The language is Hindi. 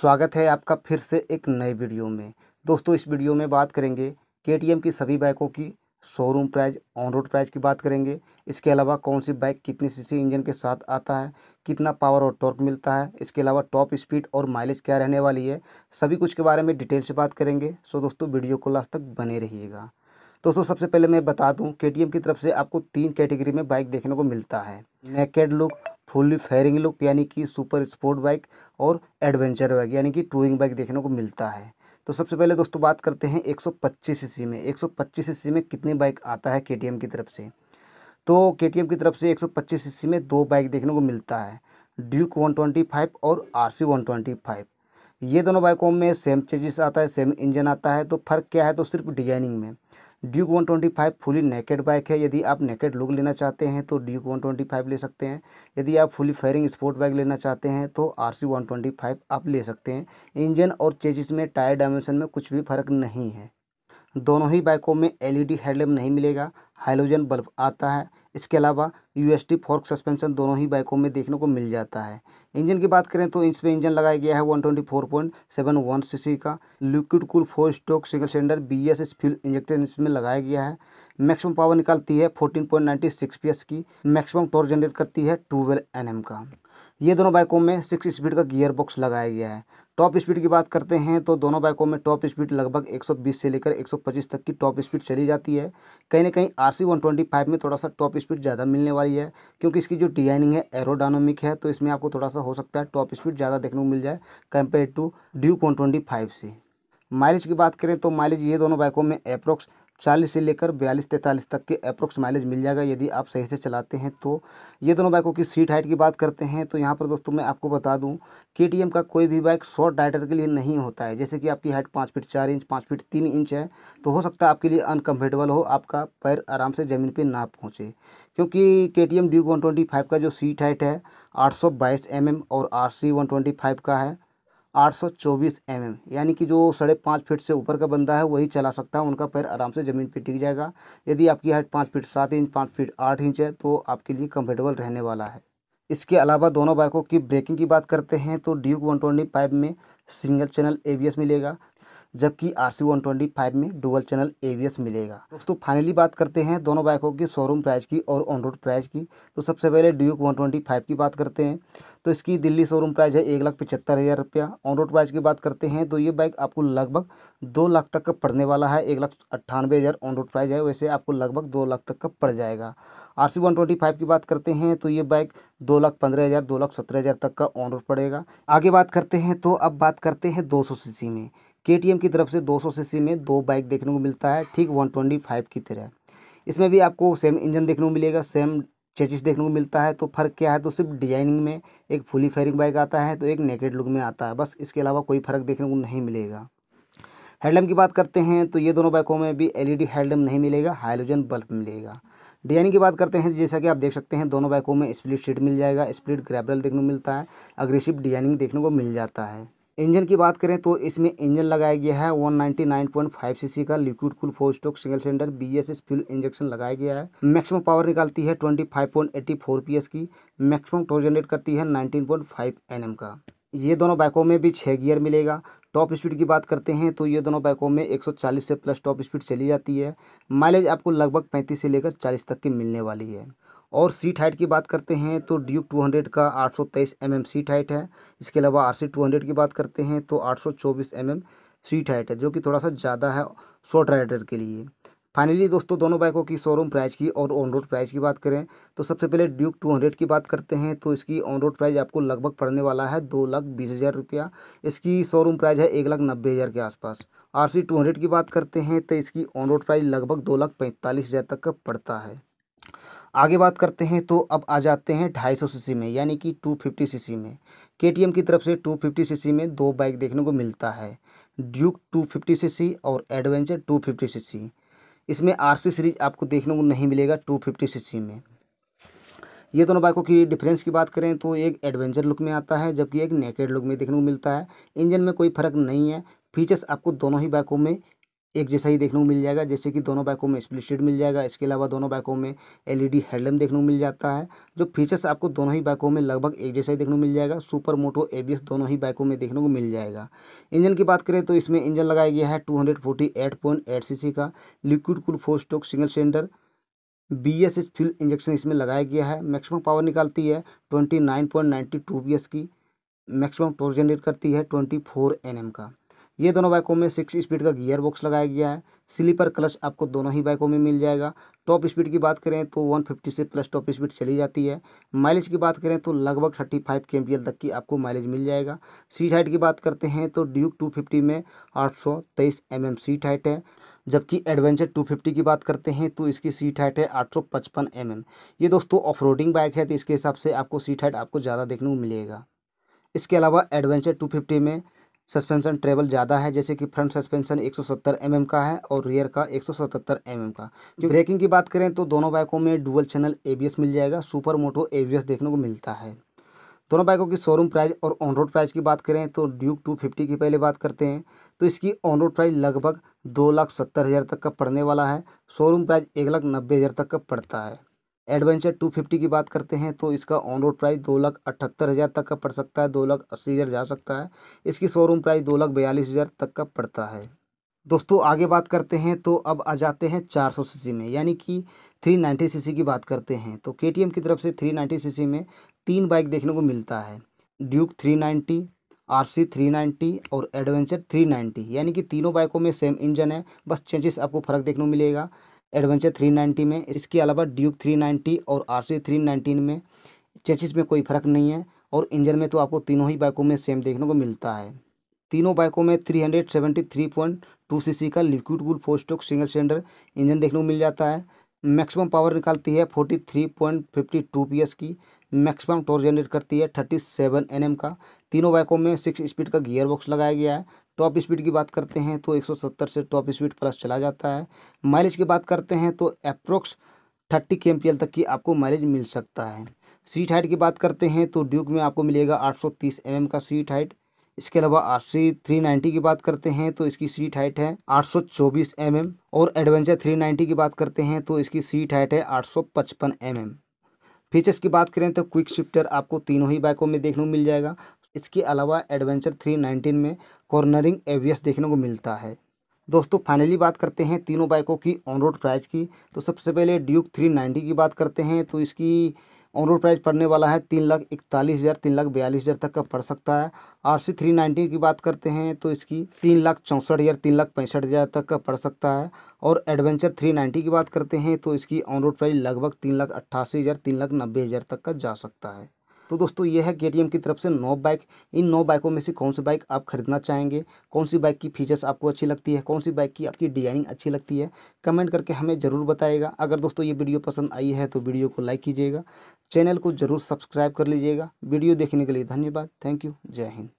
स्वागत है आपका फिर से एक नए वीडियो में दोस्तों इस वीडियो में बात करेंगे के की सभी बाइकों की showroom price on road price की बात करेंगे इसके अलावा कौन सी बाइक कितनी सीसी इंजन के साथ आता है कितना पावर और टॉर्क मिलता है इसके अलावा टॉप स्पीड और माइलेज क्या रहने वाली है सभी कुछ के बारे में डिटेल से बात करेंगे सो दोस्तों वीडियो को लास्ट तक बने रहिएगा दोस्तों सबसे पहले मैं बता दूँ के की तरफ से आपको तीन कैटेगरी में बाइक देखने को मिलता है naked look full fairing look यानी कि सुपर स्पोर्ट बाइक और एडवेंचर बाइक यानी कि टूरिंग बाइक देखने को मिलता है तो सबसे पहले दोस्तों बात करते हैं 125 सीसी में 125 सीसी में कितने बाइक आता है के की तरफ से तो के की तरफ से 125 सीसी में दो बाइक देखने को मिलता है ड्यूक 125 और आर सी ये दोनों बाइकों में सेम चेजिस आता है सेम इंजन आता है तो फ़र्क क्या है तो सिर्फ डिजाइनिंग में ड्यूक 125 फुली नेकेड बाइक है यदि आप नेकेड लुक लेना चाहते हैं तो ड्यूक 125 ले सकते हैं यदि आप फुली फायरिंग स्पोर्ट बाइक लेना चाहते हैं तो आर सी आप ले सकते हैं इंजन और चेजिस में टायर डायमेंशन में कुछ भी फर्क नहीं है दोनों ही बाइकों में एलईडी हेडलैम्प e नहीं मिलेगा हाइलोजन बल्ब आता है इसके अलावा यू फोर्क सस्पेंशन दोनों ही बाइकों में देखने को मिल जाता है इंजन की बात करें तो इसमें इंजन लगाया गया है one twenty four point seven one C C का liquid cool four stroke single cylinder B S S fuel injector इसमें लगाया गया है मैक्सिमम पावर निकालती है fourteen point ninety six P S की मैक्सिमम टॉर्क जनरेट करती है टू एन एम का ये दोनों बाइकों में सिक्स स्पीड का गियर बॉक्स लगाया गया है टॉप स्पीड की बात करते हैं तो दोनों बाइकों में टॉप स्पीड लगभग 120 से लेकर 125 तक की टॉप स्पीड चली जाती है कहीं ना कहीं आर सी में थोड़ा सा टॉप स्पीड ज़्यादा मिलने वाली है क्योंकि इसकी जो डिजाइनिंग है एरोडानोमिक है तो इसमें आपको थोड़ा सा हो सकता है टॉप स्पीड ज़्यादा देखने को मिल जाए कंपेयर टू ड्यूक वन से माइलेज की बात करें तो माइलेज ये दोनों बाइकों में अप्रोक्स चालीस से लेकर बयालीस तैंतालीस तक के अप्रोक्स माइलेज मिल जाएगा यदि आप सही से चलाते हैं तो ये दोनों बाइकों की सीट हाइट की बात करते हैं तो यहाँ पर दोस्तों मैं आपको बता दूँ के टी एम का कोई भी बाइक शॉर्ट राइडर के लिए नहीं होता है जैसे कि आपकी हाइट पाँच फीट चार इंच पाँच फीट तीन इंच है तो हो सकता है आपके लिए अनकम्फर्टेबल हो आपका पैर आराम से ज़मीन पर ना पहुँचे क्योंकि K T M one twenty five का जो सीट हाइट है आठ सौ बाईस एम एम और R C one twenty five का है आठ सौ चौबीस एम एम यानी कि जो साढ़े पाँच फीट से ऊपर का बंदा है वही चला सकता है उनका पैर आराम से ज़मीन पर टिक जाएगा यदि आपकी हाइट पाँच फीट सात इंच पाँच फीट आठ इंच है तो आपके लिए कम्फर्टेबल रहने वाला है इसके अलावा दोनों बाइकों की ब्रेकिंग की बात करते हैं तो ड्यूक वन ट्वेंटी फाइव में सिंगल चैनल ए मिलेगा जबकि R C one twenty five में double channel A V S मिलेगा दोस्तों फाइनली बात करते हैं दोनों बाइकों की शोरूम प्राइस की और ऑन रोड प्राइस की तो सबसे पहले ड्यूक वन ट्वेंटी फाइव की बात करते हैं तो इसकी दिल्ली शोरूम प्राइस है एक लाख पचहत्तर हज़ार रुपया ऑन रोड प्राइस की बात करते हैं तो ये बाइक आपको लगभग दो लाख तक का पड़ने वाला है एक लाख अट्ठानवे हज़ार ऑन रोड प्राइस है वैसे आपको लगभग दो लाख तक का पड़ जाएगा R C one twenty five की बात करते हैं तो ये बाइक दो लाख पंद्रह हज़ार दो लाख सत्रह हज़ार तक का ऑन रोड पड़ेगा आगे बात करते हैं तो अब बात करते हैं दो सौ सी में के की तरफ से 200 सीसी में दो बाइक देखने को मिलता है ठीक 125 की तरह इसमें भी आपको सेम इंजन देखने को मिलेगा सेम चेचिस देखने को मिलता है तो फ़र्क क्या है तो सिर्फ डिजाइनिंग में एक फुली फेयरिंग बाइक आता है तो एक नेकेड लुक में आता है बस इसके अलावा कोई फ़र्क देखने को नहीं मिलेगा हेडलैम की बात करते हैं तो ये दोनों बाइकों में भी एल ई e नहीं मिलेगा हाइलोजन बल्ब मिलेगा डिजाइनिंग की बात करते हैं जैसा कि आप देख सकते हैं दोनों बाइकों में स्प्लिट सीट मिल जाएगा स्प्लिट ग्रेबरल देखने को मिलता है अग्रेसिव डिजाइनिंग देखने को मिल जाता है इंजन की बात करें तो इसमें इंजन लगाया गया है 199.5 सीसी का liquid cool four stroke single cylinder BSS fuel injection लगाया गया है मैक्सिमम पावर निकालती है 25.84 पीएस की मैक्सिमम टॉर्क जनरेट करती है 19.5 एनएम का ये दोनों बाइकों में भी छः गियर मिलेगा टॉप स्पीड की बात करते हैं तो ये दोनों बाइकों में 140 से प्लस टॉप स्पीड चली जाती है माइलेज आपको लगभग 35 से लेकर 40 तक की मिलने वाली है और सीट हाइट की बात करते हैं तो ड्यूक 200 का 823 mm सीट हाइट है इसके अलावा आर 200 की बात करते हैं तो 824 mm सीट हाइट है जो कि थोड़ा सा ज़्यादा है शॉर्ट राइडर के लिए फाइनली दोस्तों दोनों बाइकों की शोरूम प्राइस की और ऑन रोड प्राइस की बात करें तो सबसे पहले ड्यूक 200 की बात करते हैं तो इसकी ऑन रोड प्राइस आपको लगभग पड़ने वाला है दो लाख बीस हज़ार रुपया इसकी शोरूम प्राइस है एक लाख नब्बे हज़ार के आसपास आर सी टू हंड्रेड की बात करते हैं तो इसकी ऑन रोड प्राइस लगभग दो लाख पैंतालीस हज़ार तक का पड़ता है आगे बात करते हैं तो अब आ जाते हैं ढाई सौ में यानी कि टू फिफ्टी में के की तरफ से टू फिफ्टी में दो बाइक देखने को मिलता है ड्यूक टू फिफ्टी और एडवेंचर टू फिफ्टी इसमें आर सीरीज आपको देखने को नहीं मिलेगा टू फिफ्टी में ये दोनों बाइकों की डिफरेंस की बात करें तो एक एडवेंचर लुक में आता है जबकि एक नेकेड लुक में देखने को मिलता है इंजन में कोई फर्क नहीं है फीचर्स आपको दोनों ही बाइकों में एक जैसा ही देखने को मिल जाएगा जैसे कि दोनों बाइकों में स्प्लिट मिल जाएगा इसके अलावा दोनों बाइकों में एलईडी हेडलैम्प देखने को मिल जाता है जो फीचर्स आपको दोनों ही बाइकों में लगभग एक जैसा ही देखने को मिल जाएगा सुपर मोटो एबीएस दोनों ही बाइकों में देखने को मिल जाएगा इंजन की बात करें तो इसमें इंजन लगाया गया है टू हंड्रेड का liquid cool four stroke single cylinder B S S fuel injection इसमें लगाया गया है मैक्सिमम पावर निकालती है twenty nine point ninety two B S की मैक्सिमम टॉर्क जनरेट करती है ट्वेंटी फोर एन एम का ये दोनों बाइकों में सिक्स स्पीड का गियर बॉक्स लगाया गया है स्लीपर क्लच आपको दोनों ही बाइकों में मिल जाएगा टॉप स्पीड की बात करें तो 150 से प्लस टॉप स्पीड चली जाती है माइलेज की बात करें तो लगभग 35 फाइव के तक की आपको माइलेज मिल जाएगा सीट हाइट की बात करते हैं तो ड्यूक 250 में 823 सौ mm सीट हाइट है जबकि एडवेंचर 250 की बात करते हैं तो इसकी सीट हाइट है 855 mm ये दोस्तों ऑफ बाइक है तो इसके हिसाब से आपको सीट हाइट आपको ज़्यादा देखने को मिलेगा इसके अलावा एडवेंचर टू में सस्पेंशन ट्रेबल ज़्यादा है जैसे कि फ्रंट सस्पेंशन 170 एमएम mm का है और रियर का 177 एमएम mm का ब्रेकिंग की बात करें तो दोनों बाइकों में डुअल चैनल एबीएस मिल जाएगा सुपर मोटो एबीएस देखने को मिलता है दोनों बाइकों की शोरूम प्राइस और ऑन रोड प्राइस की बात करें तो ड्यूक टू फिफ्टी की पहले बात करते हैं तो इसकी ऑन रोड प्राइस लगभग दो लाख सत्तर हज़ार तक का पड़ने वाला है शोरूम प्राइस एक लाख नब्बे हज़ार तक का पड़ता है एडवेंचर टू फिफ्टी की बात करते हैं तो इसका ऑन रोड प्राइस दो लाख अठहत्तर हज़ार तक का पड़ सकता है दो लाख अस्सी हज़ार जा सकता है इसकी शोरूम प्राइस दो लाख बयालीस हज़ार तक का पड़ता है दोस्तों आगे बात करते हैं तो अब आ जाते हैं चार सौ सी में यानी कि थ्री नाइन्टी सी की बात करते हैं तो के की तरफ से थ्री नाइन्टी सी में तीन बाइक देखने को मिलता है Duke three ninety R C three ninety और एडवेंचर थ्री नाइन्टी यानी कि तीनों बाइकों में सेम इंजन है बस चेंजेस आपको फ़र्क देखने को मिलेगा एडवेंचर 390 में इसके अलावा ड्यूक 390 और आर सी में चेचिस में कोई फ़र्क नहीं है और इंजन में तो आपको तीनों ही बाइकों में सेम देखने को मिलता है तीनों बाइकों में 373.2 सी का liquid cooled four stroke single cylinder engine देखने को मिल जाता है मैक्सिमम पावर निकालती है 43.52 एस की मैक्सिमम टॉर्क जनरेट करती है 37 एम का तीनों बाइकों में सिक्स स्पीड का गियर बॉक्स लगाया गया है टॉप तो स्पीड की बात करते हैं तो 170 से टॉप स्पीड प्लस चला जाता है माइलेज की बात करते हैं तो अप्रोक्स थर्टी के तक की आपको माइलेज मिल सकता है सीट हाइट की बात करते हैं तो ड्यूक में आपको मिलेगा 830 mm का सीट हाइट इसके अलावा आर सी थ्री नाइन्टी की बात करते हैं तो इसकी सीट हाइट है आठ सौ चौबीस एम एम और एडवेंचर थ्री नाइन्टी की बात करते हैं तो इसकी सीट हाइट है आठ सौ पचपन एम एम फीचर्स की बात करें तो क्विक शिफ्टर आपको तीनों ही बाइकों में देखने को मिल जाएगा इसके अलावा एडवेंचर थ्री नाइनटीन में कॉर्नरिंग एवियस देखने को मिलता है दोस्तों फाइनली बात करते हैं तीनों बाइकों की ऑन रोड प्राइस की तो सबसे पहले ड्यूक थ्री नाइन्टी की बात करते हैं तो इसकी ऑन रोड प्राइस पड़ने वाला है तीन लाख इकतालीस हज़ार तीन लाख बयालीस हज़ार तक का पड़ सकता है आर सी थ्री नाइन्टी की बात करते हैं तो इसकी तीन लाख चौंसठ हज़ार तीन लाख पैंसठ हज़ार तक का पड़ सकता है और एडवेंचर थ्री नाइन्टी की बात करते हैं तो इसकी ऑन रोड प्राइस लगभग तीन लाख अट्ठासी हज़ार तीन लाख नब्बे हज़ार तक का जा सकता है तो दोस्तों ये है के की तरफ से नौ बाइक इन नौ बाइकों में से कौन सी बाइक आप खरीदना चाहेंगे कौन सी बाइक की फीचर्स आपको अच्छी लगती है कौन सी बाइक की आपकी डिजाइनिंग अच्छी लगती है कमेंट करके हमें ज़रूर बताएगा अगर दोस्तों ये वीडियो पसंद आई है तो वीडियो को लाइक कीजिएगा चैनल को ज़रूर सब्सक्राइब कर लीजिएगा वीडियो देखने के लिए धन्यवाद थैंक यू जय हिंद